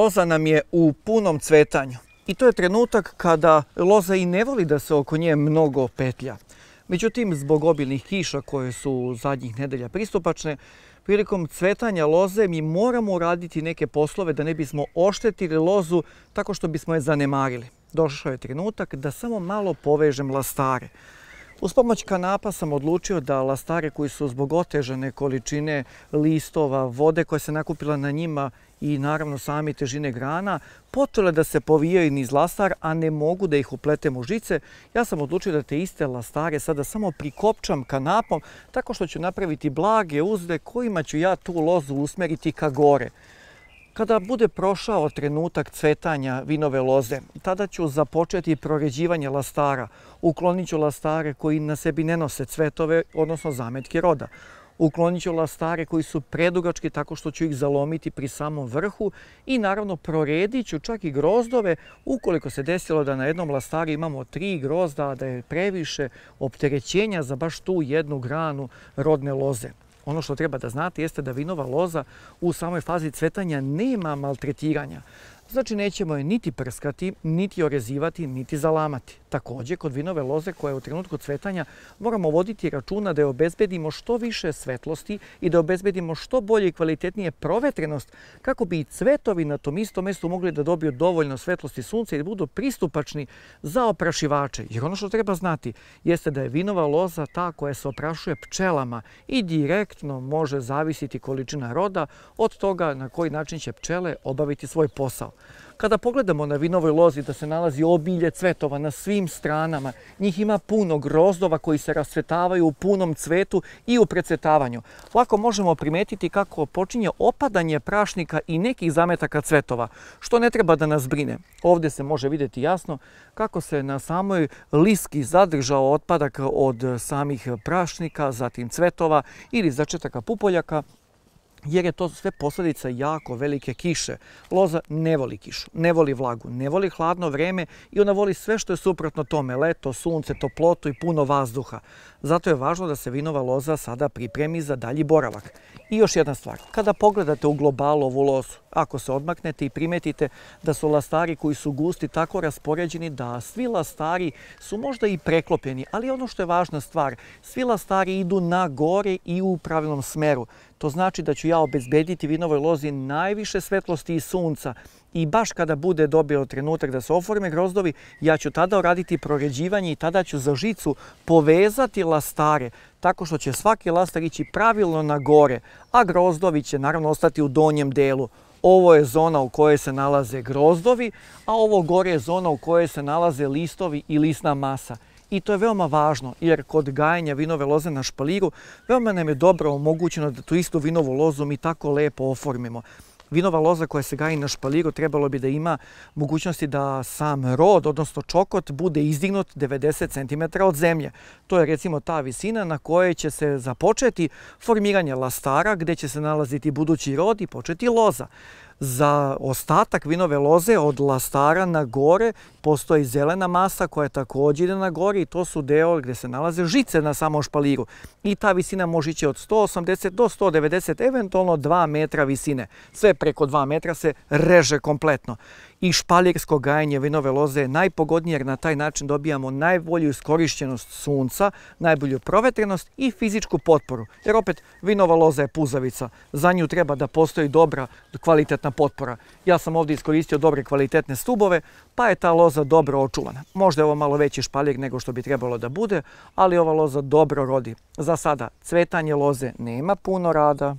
loza nam je u punom cvetanju. I to je trenutak kada loza i ne voli da se oko nje mnogo petlja. Međutim, zbog obilnih kiša koje su zadnjih nedelja pristupačne, prilikom cvetanja loze mi moramo uraditi neke poslove da ne bismo oštetili lozu tako što bismo je zanemarili. Došao je trenutak da samo malo povežem lastare. Uz pomoć kanapa sam odlučio da lastare koji su zbog otežane količine listova, vode koja se nakupila na njima i naravno same težine grana, počele da se povijaju niz lastar, a ne mogu da ih upletem u žice. Ja sam odlučio da te iste lastare sada samo prikopčam kanapom, tako što ću napraviti blage uzde kojima ću ja tu lozu usmeriti ka gore. Kada bude prošao trenutak cvetanja vinove loze, tada ću započeti proređivanje lastara. Uklonit ću lastare koji na sebi ne nose cvetove, odnosno zametke roda. Uklonit ću lastare koji su predugački tako što ću ih zalomiti pri samom vrhu i naravno proredit ću čak i grozdove ukoliko se desilo da na jednom lastari imamo tri grozda, da je previše opterećenja za baš tu jednu granu rodne loze. Ono što treba da znate jeste da vinova loza u samoj fazi cvetanja nema maltretiranja. Znači nećemo je niti prskati, niti orezivati, niti zalamati. Takođe, kod vinove loze koja je u trenutku cvetanja moramo voditi računa da je obezbedimo što više svetlosti i da obezbedimo što bolje i kvalitetnije provetrenost kako bi i cvetovi na tom istom mestu mogli da dobiju dovoljno svetlosti sunca i da budu pristupačni za oprašivače. Jer ono što treba znati jeste da je vinova loza ta koja se oprašuje pčelama i direktno može zavisiti količina roda od toga na koji način će pčele obaviti svoj posao. Kada pogledamo na vinovoj lozi da se nalazi obilje cvetova na svim stranama, njih ima puno grozdova koji se rasvetavaju u punom cvetu i u precvetavanju. Lako možemo primetiti kako počinje opadanje prašnika i nekih zametaka cvetova, što ne treba da nas brine. Ovde se može videti jasno kako se na samoj liski zadržao otpadak od samih prašnika, zatim cvetova ili začetaka pupoljaka, jer je to sve posledica jako velike kiše. Loza ne voli kišu, ne voli vlagu, ne voli hladno vreme i ona voli sve što je suprotno tome, leto, sunce, toplotu i puno vazduha. Zato je važno da se vinova loza sada pripremi za dalji boravak. I još jedna stvar, kada pogledate u globalu ovu lozu, Ako se odmaknete i primetite da su lastari koji su gusti tako raspoređeni da svi lastari su možda i preklopeni, ali ono što je važna stvar, svi lastari idu na gore i u pravilnom smeru. To znači da ću ja obezbediti vinovoj lozi najviše svetlosti i sunca i baš kada bude dobio trenutak da se oforme grozdovi, ja ću tada uraditi proređivanje i tada ću za žicu povezati lastare tako što će svaki lastar ići pravilno na gore, a grozdovi će naravno ostati u donjem delu. Ovo je zona u kojoj se nalaze grozdovi, a ovo gore je zona u kojoj se nalaze listovi i lisna masa. I to je veoma važno, jer kod gajanja vinove loze na špaliru veoma nam je dobro omogućeno da tu istu vinovu lozu mi tako lepo oformimo vinova loza koja se gaji na špaliru trebalo bi da ima mogućnosti da sam rod, odnosno čokot, bude izdignut 90 cm od zemlje. To je recimo ta visina na kojoj će se započeti formiranje lastara gde će se nalaziti budući rod i početi loza. Za ostatak vinove loze od lastara na gore postoji zelena masa koja takođe ide na gore i to su deo gde se nalaze žice na samom špaliru. I ta visina može ići od 180 do 190, eventualno 2 metra visine. Sve preko 2 metra se reže kompletno i špaljersko gajanje vinove loze je najpogodnije jer na taj način dobijamo najbolju iskorišćenost sunca, najbolju provetrenost i fizičku potporu. Jer opet, vinova loza je puzavica. Za nju treba da postoji dobra, kvalitetna potpora. Ja sam ovdje iskoristio dobre kvalitetne stubove, pa je ta loza dobro očuvana. Možda je ovo malo veći špaljer nego što bi trebalo da bude, ali ova loza dobro rodi. Za sada cvetanje loze nema puno rada,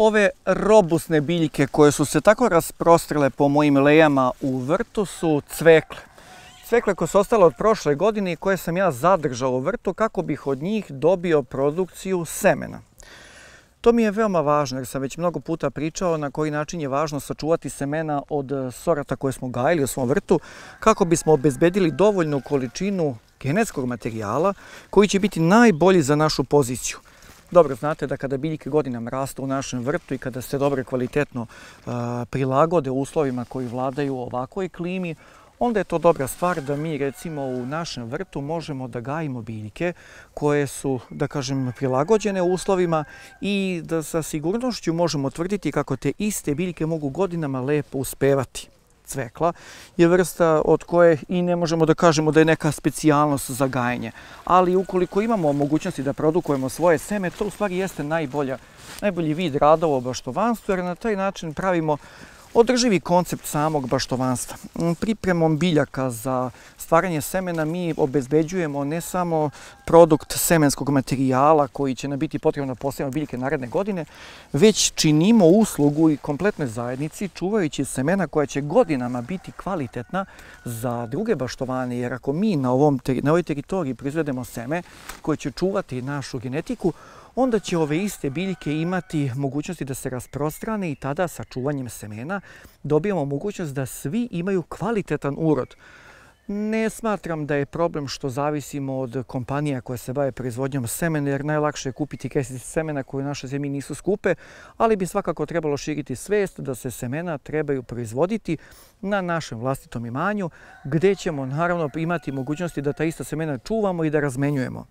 Ove robusne biljke koje su se tako rasprostrile po mojim lejama u vrtu su cvekle. Cvekle koje su ostale od prošle godine i koje sam ja zadržao u vrtu kako bih od njih dobio produkciju semena. To mi je veoma važno jer sam već mnogo puta pričao na koji način je važno sačuvati semena od sorata koje smo gajili u svom vrtu kako bismo obezbedili dovoljnu količinu genetskog materijala koji će biti najbolji za našu poziciju. Dobro, znate da kada biljke godinama rastu u našem vrtu i kada se dobro kvalitetno a, prilagode uslovima koji vladaju u ovakvoj klimi, onda je to dobra stvar da mi recimo u našem vrtu možemo da gajimo biljke koje su, da kažem, prilagođene uslovima i da sa sigurnošću možemo tvrditi kako te iste biljke mogu godinama lepo uspevati cvekla je vrsta od koje i ne možemo da kažemo da je neka specijalnost za gajenje. Ali ukoliko imamo mogućnosti da produkujemo svoje seme, to u stvari jeste najbolja, najbolji vid rada u obaštovanstvu, jer na taj način pravimo Održivi koncept samog baštovanstva. Mm, Pripremom biljaka za stvaranje semena mi obezbeđujemo ne samo produkt semenskog materijala koji će nam biti potrebno da posebno biljke naredne godine, već činimo uslugu i kompletnoj zajednici čuvajući semena koja će godinama biti kvalitetna za druge baštovane, jer ako mi na, ovom, na ovoj teritoriji proizvedemo seme koje će čuvati našu genetiku, onda će ove iste biljke imati mogućnosti da se rasprostrane i tada sa čuvanjem semena dobijamo mogućnost da svi imaju kvalitetan urod. Ne smatram da je problem što zavisimo od kompanija koje se bave proizvodnjom semena, jer najlakše je kupiti kesice semena koje u našoj zemlji nisu skupe, ali bi svakako trebalo širiti svest da se semena trebaju proizvoditi na našem vlastitom imanju, gde ćemo naravno imati mogućnosti da ta ista semena čuvamo i da razmenjujemo.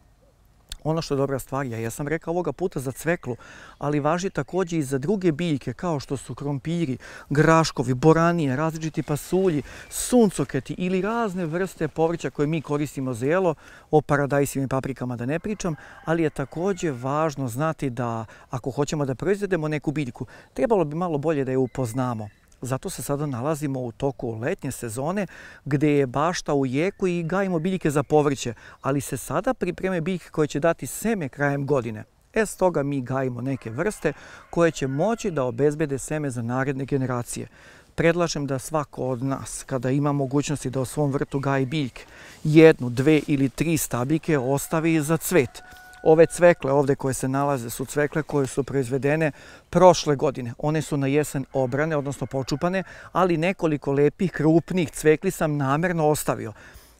Ono što je dobra stvar, ja sam rekao ovoga puta za cveklu, ali važi takođe i za druge biljke kao što su krompiri, graškovi, boranije, različiti pasulji, suncoketi ili razne vrste povrća koje mi koristimo za jelo, o paradajsima i paprikama da ne pričam, ali je takođe važno znati da ako hoćemo da proizvedemo neku biljku, trebalo bi malo bolje da je upoznamo. Zato se sada nalazimo u toku letnje sezone gde je bašta u jeku i gajimo biljke za povrće, ali se sada pripreme biljke koje će dati seme krajem godine. E stoga mi gajimo neke vrste koje će moći da obezbede seme za naredne generacije. Predlažem da svako od nas, kada ima mogućnosti da u svom vrtu gaji biljke, jednu, dve ili tri stabike ostavi za cvet – Ove cvekle ovde koje se nalaze su cvekle koje su proizvedene prošle godine. One su na jesen obrane, odnosno počupane, ali nekoliko lepih, krupnih cvekli sam namerno ostavio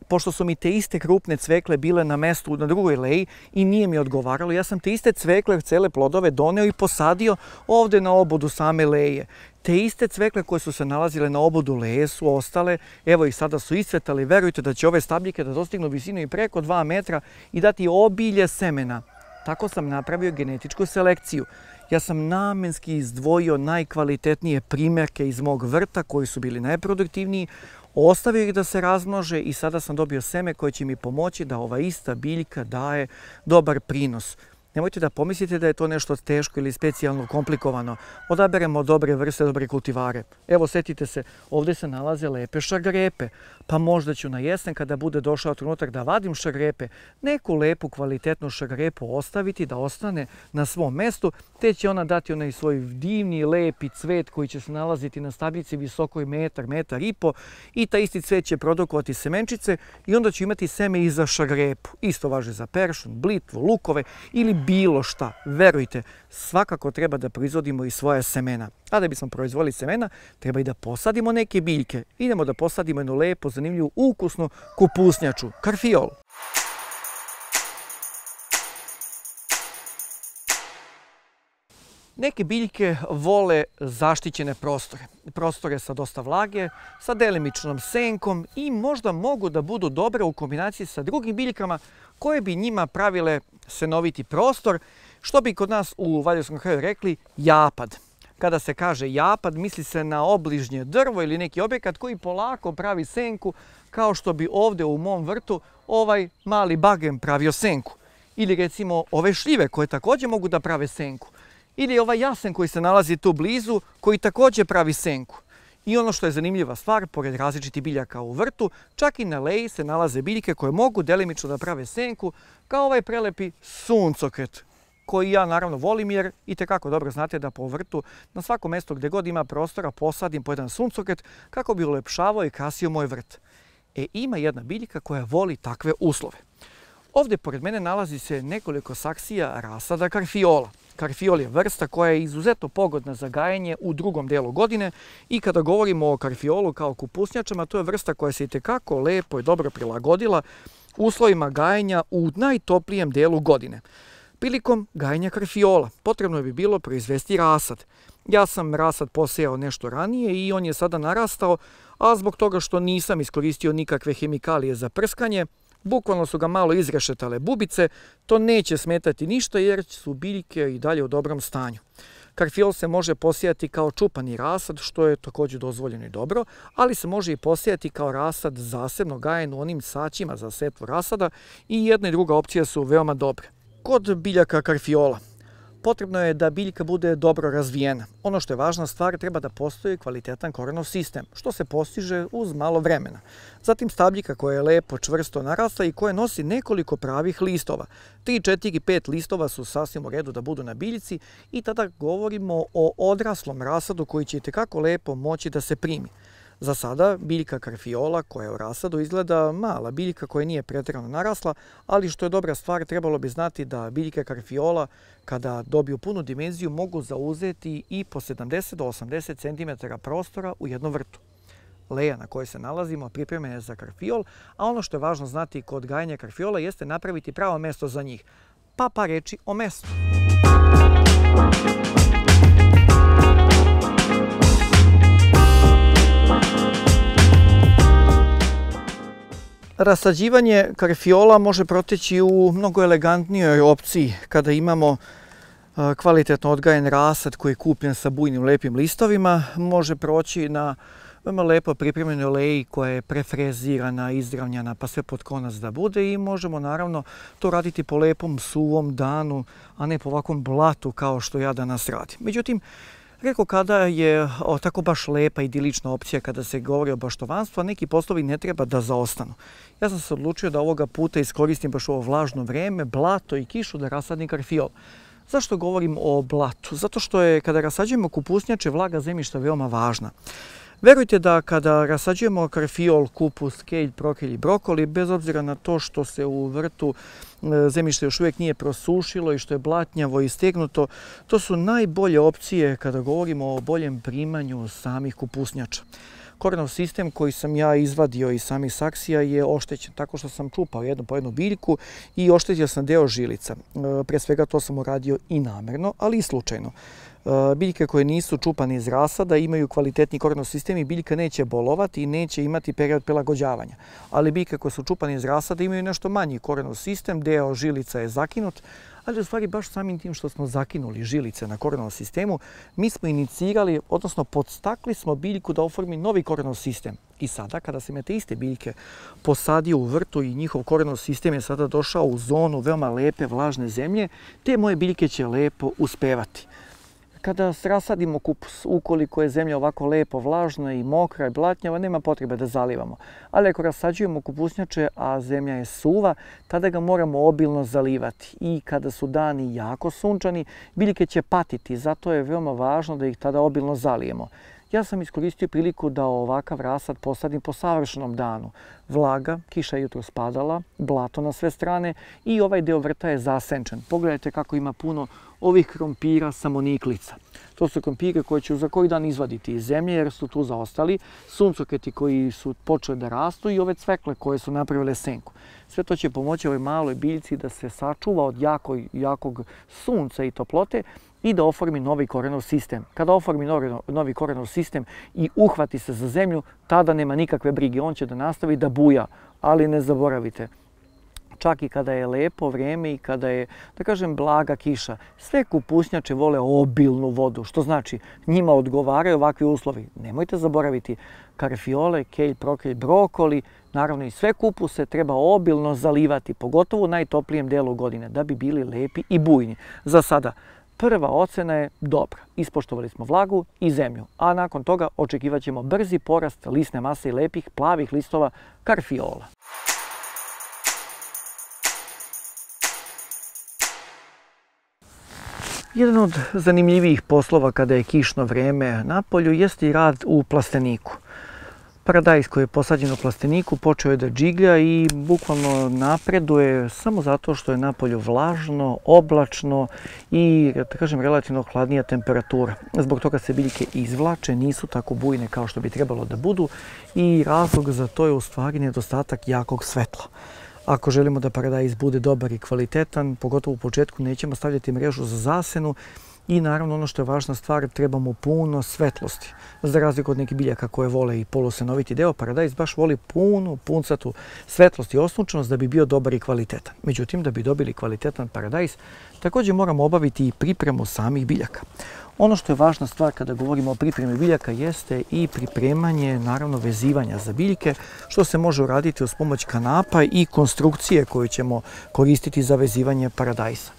pošto su mi te iste krupne cvekle bile na mestu na drugoj leji i nije mi odgovaralo. Ja sam te iste cvekle, cele plodove doneo i posadio ovde na obodu same leje te iste cvekle koje su se nalazile na obodu lesu, ostale, evo ih sada su iscvetale i verujte da će ove stabljike da dostignu visinu i preko 2 metra i dati obilje semena. Tako sam napravio genetičku selekciju. Ja sam namenski izdvojio najkvalitetnije primerke iz mog vrta koji su bili najproduktivniji, ostavio ih da se razmnože i sada sam dobio seme koje će mi pomoći da ova ista biljka daje dobar prinos nemojte da pomislite da je to nešto teško ili specijalno komplikovano. Odaberemo dobre vrste, dobre kultivare. Evo, setite se, ovde se nalaze lepe šargrepe, pa možda ću na jesen kada bude došao trenutak da vadim šargrepe, neku lepu, kvalitetnu šargrepu ostaviti da ostane na svom mestu, te će ona dati onaj svoj divni, lepi cvet koji će se nalaziti na stabljici visokoj metar, metar i po i ta isti cvet će produkovati semenčice i onda će imati seme i za šargrepu. Isto važe za peršun, blitvu, lukove ili bilo šta. Verujte, svakako treba da proizvodimo i svoje semena. A da bismo proizvoli semena, treba i da posadimo neke biljke. Idemo da posadimo jednu lepo, zanimljivu, ukusnu kupusnjaču, karfiol. Neke biljke vole zaštićene prostore. Prostore sa dosta vlage, sa delimičnom senkom i možda mogu da budu dobre u kombinaciji sa drugim biljkama koje bi njima pravile senoviti prostor, što bi kod nas u Valjevskom kraju rekli japad. Kada se kaže japad, misli se na obližnje drvo ili neki objekat koji polako pravi senku, kao što bi ovde u mom vrtu ovaj mali bagem pravio senku. Ili recimo ove šljive koje takođe mogu da prave senku. Ili ovaj jasen koji se nalazi tu blizu koji takođe pravi senku. I ono što je zanimljiva stvar, pored različitih biljaka u vrtu, čak i na leji se nalaze biljke koje mogu delimično da prave senku, kao ovaj prelepi suncokret koji ja naravno volim jer i tekako dobro znate da po vrtu na svako mesto gde god ima prostora posadim po jedan suncokret kako bi ulepšavao i krasio moj vrt. E ima jedna biljka koja voli takve uslove. Ovde pored mene nalazi se nekoliko saksija rasada karfiola. Karfiol je vrsta koja je izuzetno pogodna za gajanje u drugom delu godine i kada govorimo o karfiolu kao kupusnjačama, to je vrsta koja se i tekako lepo i dobro prilagodila uslovima gajanja u najtoplijem delu godine. Prilikom gajanja karfiola potrebno bi bilo proizvesti rasad. Ja sam rasad posejao nešto ranije i on je sada narastao, a zbog toga što nisam iskoristio nikakve hemikalije za prskanje, Bukvalno su ga malo izrešetale bubice, to neće smetati ništa jer su biljke i dalje u dobrom stanju. Karfiol se može posijati kao čupani rasad, što je takođe dozvoljeno i dobro, ali se može i posijati kao rasad zasebno gajen u onim saćima za setvu rasada i jedna i druga opcija su veoma dobre. Kod biljaka karfiola potrebno je da biljka bude dobro razvijena. Ono što je važna stvar, treba da postoji kvalitetan korenov sistem, što se postiže uz malo vremena. Zatim stabljika koja je lepo čvrsto narasta i koja nosi nekoliko pravih listova. 3, 4 i 5 listova su sasvim u redu da budu na biljici i tada govorimo o odraslom rasadu koji će tekako lepo moći da se primi. Za sada biljka karfiola koja je u rasadu izgleda mala biljka koja nije pretrano narasla, ali što je dobra stvar trebalo bi znati da biljke karfiola kada dobiju punu dimenziju mogu zauzeti i po 70 do 80 cm prostora u jednom vrtu. Leja na kojoj se nalazimo pripremljena je za karfiol, a ono što je važno znati kod gajanja karfiola jeste napraviti pravo mesto za njih. Pa pa reči o mestu. Muzika Rasađivanje karfiola može proteći u mnogo elegantnijoj opciji kada imamo e, kvalitetno odgajen rasad koji je kupljen sa bujnim lepim listovima. Može proći na veoma lepo pripremljenoj leji koja je prefrezirana, izravnjana, pa sve pod konac da bude i možemo naravno to raditi po lepom suvom danu, a ne po ovakvom blatu kao što ja danas radim. Međutim, Reko kada je o, tako baš lepa idilična opcija kada se govori o baštovanstvu, a neki poslovi ne treba da zaostanu. Ja sam se odlučio da ovoga puta iskoristim baš ovo vlažno vreme, blato i kišu da rasadim karfiol. Zašto govorim o blatu? Zato što je kada rasađujemo kupusnjače vlaga zemljišta veoma važna. Verujte da kada rasađujemo karfiol, kupus, kelj, prokelj i brokoli, bez obzira na to što se u vrtu e, zemljište još uvijek nije prosušilo i što je blatnjavo i stegnuto, to su najbolje opcije kada govorimo o boljem primanju samih kupusnjača. Korenov sistem koji sam ja izvadio iz samih saksija je oštećen tako što sam čupao jednu po jednu biljku i oštetio sam deo žilica. E, pre svega to sam uradio i namerno, ali i slučajno. E, biljke koje nisu čupane iz rasada imaju kvalitetni kornosistem i biljka neće bolovati i neće imati period prilagođavanja. Ali biljke koje su čupane iz rasada imaju nešto manji kornosistem, deo žilica je zakinut, ali u stvari baš samim tim što smo zakinuli žilice na koronovom sistemu, mi smo inicirali, odnosno podstakli smo biljku da oformi novi koronov sistem. I sada kada se imate iste biljke posadio u vrtu i njihov koronov sistem je sada došao u zonu veoma lepe, vlažne zemlje, te moje biljke će lepo uspevati. Kada rasadimo kupus, ukoliko je zemlja ovako lepo vlažna i mokra i blatnjava, nema potrebe da zalivamo. Ali ako rasađujemo kupusnjače, a zemlja je suva, tada ga moramo obilno zalivati. I kada su dani jako sunčani, biljke će patiti, zato je veoma važno da ih tada obilno zalijemo. Ja sam iskoristio priliku da ovakav rasad posadim po savršenom danu. Vlaga, kiša je jutro spadala, blato na sve strane i ovaj deo vrta je zasenčen. Pogledajte kako ima puno ovih krompira samoniklica. To su krompire koje ću za koji dan izvaditi iz zemlje jer su tu zaostali, suncoketi koji su počeli da rastu i ove cvekle koje su napravile senku. Sve to će pomoći ovoj maloj biljci da se sačuva od jako, jakog sunca i toplote i da oformi novi korenov sistem. Kada oformi novi, korenov sistem i uhvati se za zemlju, tada nema nikakve brige. On će da nastavi da buja, ali ne zaboravite, čak i kada je lepo vreme i kada je, da kažem, blaga kiša. Sve kupusnjače vole obilnu vodu, što znači njima odgovaraju ovakvi uslovi. Nemojte zaboraviti karfiole, kelj, prokelj, brokoli, naravno i sve kupuse treba obilno zalivati, pogotovo u najtoplijem delu godine, da bi bili lepi i bujni. Za sada, prva ocena je dobra. Ispoštovali smo vlagu i zemlju, a nakon toga očekivaćemo ćemo brzi porast lisne mase i lepih plavih listova karfiola. Jedan od zanimljivijih poslova kada je kišno vreme na polju jeste i rad u plasteniku. Paradajz koji je posađen u plasteniku počeo je da džiglja i bukvalno napreduje samo zato što je na polju vlažno, oblačno i, da kažem, relativno hladnija temperatura. Zbog toga se biljke izvlače, nisu tako bujne kao što bi trebalo da budu i razlog za to je u stvari nedostatak jakog svetla. Ako želimo da paradajz bude dobar i kvalitetan, pogotovo u početku nećemo stavljati mrežu za zasenu i naravno ono što je važna stvar, trebamo puno svetlosti. Za razliku od nekih biljaka koje vole i polusenoviti deo, paradajz baš voli punu puncatu svetlosti i osnučnost da bi bio dobar i kvalitetan. Međutim, da bi dobili kvalitetan paradajz, takođe moramo obaviti i pripremu samih biljaka. Ono što je važna stvar kada govorimo o pripremi biljaka jeste i pripremanje, naravno, vezivanja za biljke, što se može uraditi uz pomoć kanapa i konstrukcije koju ćemo koristiti za vezivanje paradajsa.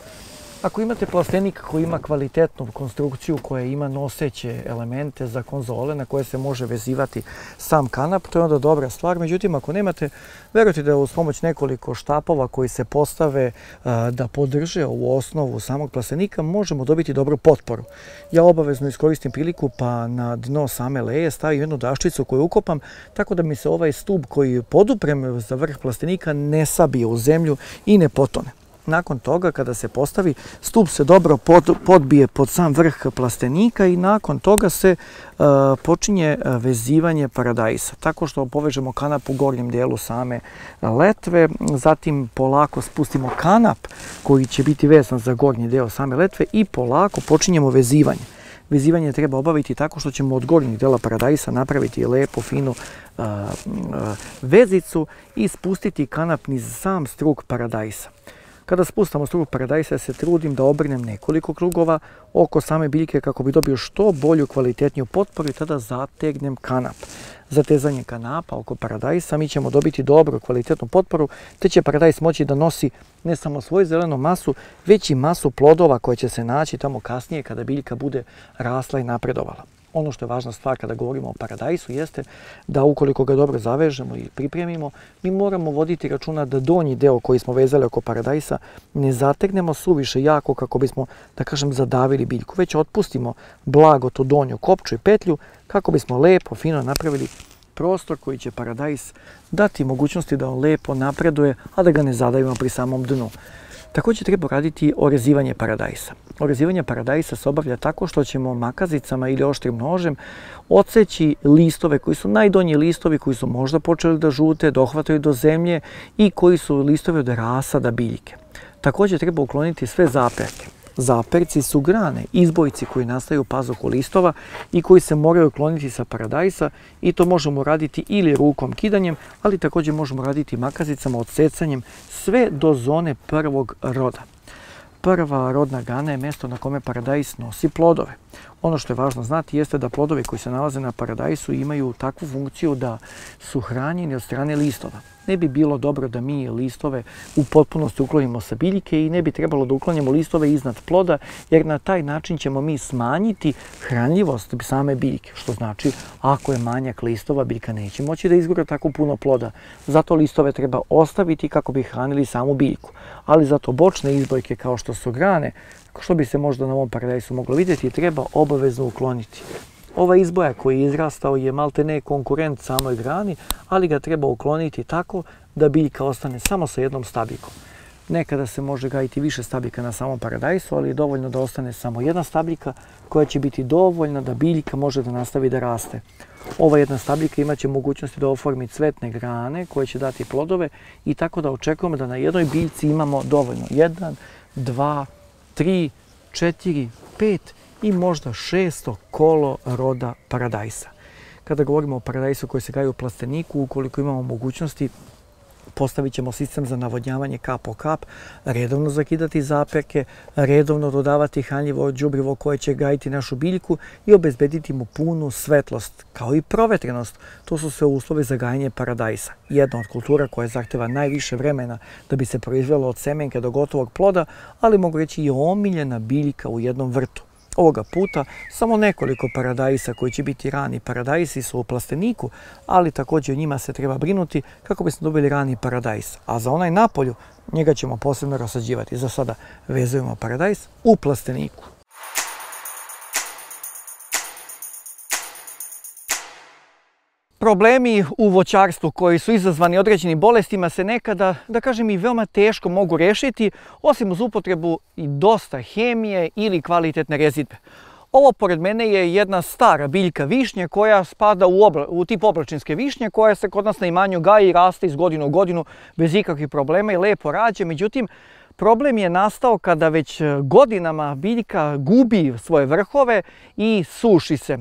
Ako imate plastenik koji ima kvalitetnu konstrukciju, koja ima noseće elemente za konzole na koje se može vezivati sam kanap, to je onda dobra stvar. Međutim, ako nemate, verujte da uz pomoć nekoliko štapova koji se postave e, da podrže u osnovu samog plastenika, možemo dobiti dobru potporu. Ja obavezno iskoristim priliku pa na dno same leje stavim jednu daščicu koju ukopam, tako da mi se ovaj stub koji poduprem za vrh plastenika ne sabije u zemlju i ne potone nakon toga kada se postavi, stup se dobro pod, podbije pod sam vrh plastenika i nakon toga se uh, počinje e, vezivanje paradajsa, tako što povežemo kanap u gornjem delu same e, letve, zatim polako spustimo kanap koji će biti vezan za gornji deo same letve i polako počinjemo vezivanje. Vezivanje treba obaviti tako što ćemo od gornjeg dela paradajsa napraviti lepo, finu uh, uh, vezicu i spustiti kanap niz sam strug paradajsa. Kada spuštamo strugu paradajsa, se trudim da obrnem nekoliko krugova oko same biljke kako bi dobio što bolju kvalitetniju potporu i tada zategnem kanap. Zatezanje kanapa oko paradajsa mi ćemo dobiti dobru kvalitetnu potporu, te će paradajs moći da nosi ne samo svoju zelenu masu, već i masu plodova koje će se naći tamo kasnije kada biljka bude rasla i napredovala ono što je važna stvar kada govorimo o paradajsu jeste da ukoliko ga dobro zavežemo i pripremimo, mi moramo voditi računa da donji deo koji smo vezali oko paradajsa ne zategnemo suviše jako kako bismo, da kažem, zadavili biljku, već otpustimo blago to donju kopču i petlju kako bismo lepo, fino napravili prostor koji će paradajs dati mogućnosti da on lepo napreduje, a da ga ne zadavimo pri samom dnu. Također treba raditi orezivanje paradajsa. Orezivanje paradajsa se obavlja tako što ćemo makazicama ili oštrim nožem odseći listove koji su najdonji listovi koji su možda počeli da žute, dohvataju do zemlje i koji su listovi od rasada biljke. Također treba ukloniti sve zapreke. Zaperci su grane, izbojci koji nastaju u pazuhu listova i koji se moraju kloniti sa paradajsa i to možemo raditi ili rukom kidanjem, ali također možemo raditi makazicama, odsecanjem, sve do zone prvog roda. Prva rodna grana je mjesto na kome paradajs nosi plodove. Ono što je važno znati jeste da plodovi koji se nalaze na paradajsu imaju takvu funkciju da su hranjeni od strane listova ne bi bilo dobro da mi listove u potpunosti uklonimo sa biljke i ne bi trebalo da uklanjamo listove iznad ploda, jer na taj način ćemo mi smanjiti hranljivost same biljke, što znači ako je manjak listova, biljka neće moći da izgura tako puno ploda. Zato listove treba ostaviti kako bi hranili samu biljku. Ali zato bočne izbojke kao što su grane, što bi se možda na ovom paradajsu moglo vidjeti, treba obavezno ukloniti. Ova izboja koji je izrastao je malte ne konkurent samoj grani, ali ga treba ukloniti tako da biljka ostane samo sa jednom stabljikom. Nekada se može gajiti više stabljika na samom paradajsu, ali je dovoljno da ostane samo jedna stabljika koja će biti dovoljna da biljka može da nastavi da raste. Ova jedna stabljika imaće mogućnosti da oformi cvetne grane koje će dati plodove i tako da očekujemo da na jednoj biljci imamo dovoljno. Jedan, dva, tri, četiri, pet i možda šesto kolo roda paradajsa. Kada govorimo o paradajsu koji se gaje u plasteniku, ukoliko imamo mogućnosti, postavit ćemo sistem za navodnjavanje kap po kap, redovno zakidati zaperke, redovno dodavati hanljivo džubrivo koje će gajiti našu biljku i obezbediti mu punu svetlost, kao i provetrenost. To su sve uslovi za gajanje paradajsa. Jedna od kultura koja zahteva najviše vremena da bi se proizvelo od semenke do gotovog ploda, ali mogu reći i omiljena biljka u jednom vrtu ovoga puta samo nekoliko paradajsa koji će biti rani paradajsi su u plasteniku, ali također njima se treba brinuti kako bismo dobili rani paradajs. A za onaj napolju njega ćemo posebno rasađivati. Za sada vezujemo paradajs u plasteniku. Problemi u voćarstvu koji su izazvani određenim bolestima se nekada, da kažem i veoma teško mogu rešiti, osim uz upotrebu i dosta hemije ili kvalitetne rezidbe. Ovo pored mene je jedna stara biljka višnje koja spada u, obla, u tip oblačinske višnje koja se kod nas na imanju gaji i raste iz godinu u godinu bez ikakvih problema i lepo rađe. Međutim, Problem je nastao kada već e, godinama biljka gubi svoje vrhove i suši se. E,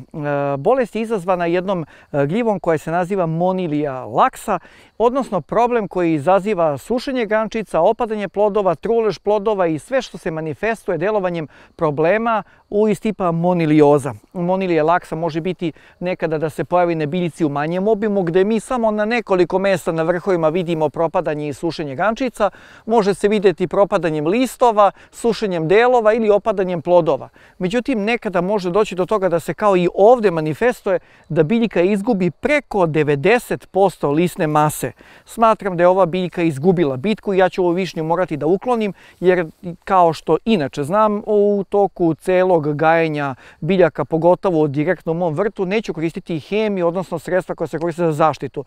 bolest je izazvana jednom e, gljivom koja se naziva monilija laksa, odnosno problem koji izaziva sušenje grančica, opadanje plodova, trulež plodova i sve što se manifestuje delovanjem problema iz tipa monilioza. Monilija laksa može biti nekada da se pojavi na biljici u manjem obimu, gde mi samo na nekoliko mesta na vrhovima vidimo propadanje i sušenje grančica. Može se videti propadanjem listova, sušenjem delova ili opadanjem plodova. Međutim, nekada može doći do toga da se kao i ovde manifestuje da biljka izgubi preko 90% lisne mase. Smatram da je ova biljka izgubila bitku i ja ću ovu višnju morati da uklonim, jer kao što inače znam, u toku celog tog gajenja biljaka, pogotovo direktno u mom vrtu, neću koristiti i hemiju, odnosno sredstva koja se koriste za zaštitu.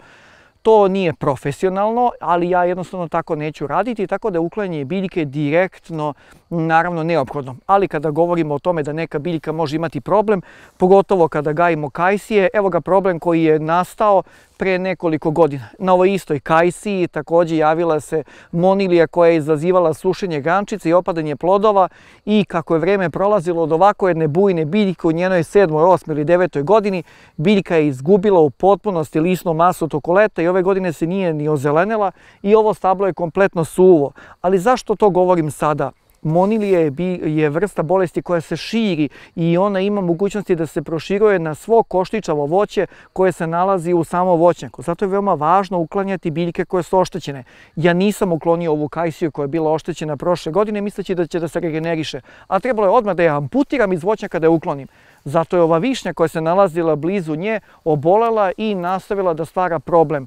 To nije profesionalno, ali ja jednostavno tako neću raditi, tako da uklanjanje biljke direktno naravno neophodno. Ali kada govorimo o tome da neka biljka može imati problem, pogotovo kada gajimo kajsije, evo ga problem koji je nastao pre nekoliko godina. Na ovoj istoj kajsiji takođe javila se monilija koja je izazivala sušenje grančice i opadanje plodova i kako je vreme prolazilo od ovako jedne bujne biljke u njenoj 7., 8. ili 9. godini, biljka je izgubila u potpunosti lisnu masu toko leta i ove godine se nije ni ozelenela i ovo stablo je kompletno suvo. Ali zašto to govorim sada? Monilija je, je vrsta bolesti koja se širi i ona ima mogućnosti da se proširuje na svo koštičavo voće koje se nalazi u samo voćnjaku. Zato je veoma važno uklanjati biljke koje su oštećene. Ja nisam uklonio ovu kajsiju koja je bila oštećena prošle godine misleći da će da se regeneriše, a trebalo je odmah da je amputiram iz voćnjaka da je uklonim. Zato je ova višnja koja se nalazila blizu nje obolela i nastavila da stvara problem.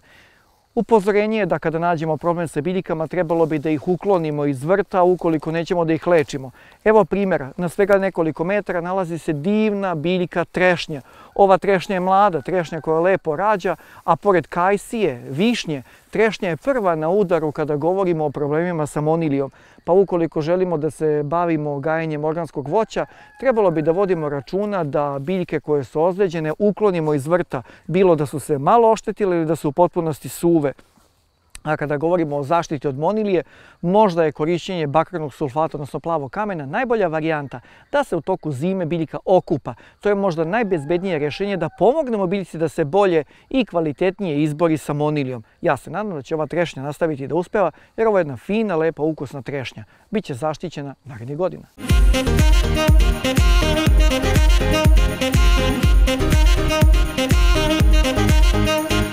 Upozorenje je da kada nađemo problem sa biljkama trebalo bi da ih uklonimo iz vrta ukoliko nećemo da ih lečimo. Evo primjera, na svega nekoliko metara nalazi se divna biljka trešnja Ova trešnja je mlada, trešnja koja lepo rađa, a pored kajsije, višnje, trešnja je prva na udaru kada govorimo o problemima sa monilijom. Pa ukoliko želimo da se bavimo gajenjem organskog voća, trebalo bi da vodimo računa da biljke koje su ozleđene uklonimo iz vrta, bilo da su se malo oštetile ili da su u potpunosti suve a kada govorimo o zaštiti od monilije, možda je korišćenje bakarnog sulfata, odnosno plavog kamena, najbolja varijanta da se u toku zime biljka okupa. To je možda najbezbednije rešenje da pomognemo biljci da se bolje i kvalitetnije izbori sa monilijom. Ja se nadam da će ova trešnja nastaviti da uspeva, jer ovo je jedna fina, lepa, ukusna trešnja. Biće zaštićena narednih godina. Thank you.